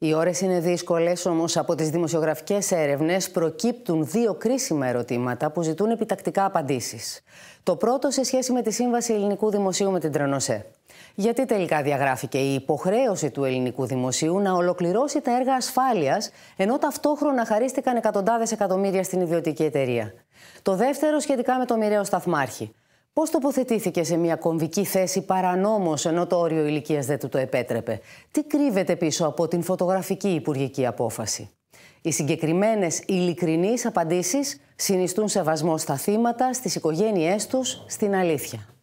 Οι ώρες είναι δύσκολες, όμως από τις δημοσιογραφικές έρευνες προκύπτουν δύο κρίσιμα ερωτήματα που ζητούν επιτακτικά απαντήσεις. Το πρώτο σε σχέση με τη Σύμβαση Ελληνικού Δημοσίου με την Τρενοσέ. Γιατί τελικά διαγράφηκε η υποχρέωση του ελληνικού δημοσίου να ολοκληρώσει τα έργα ασφάλειας, ενώ ταυτόχρονα χαρίστηκαν εκατοντάδες εκατομμύρια στην ιδιωτική εταιρεία. Το δεύτερο σχετικά με το μοιραίο σταθμάρχη. Πώς τοποθετήθηκε σε μια κομβική θέση παρανόμως ενώ το όριο ηλικίας δεν του το επέτρεπε. Τι κρύβεται πίσω από την φωτογραφική υπουργική απόφαση. Οι συγκεκριμένες ειλικρινείς απαντήσεις συνιστούν σεβασμό στα θύματα, στις οικογένειές τους, στην αλήθεια.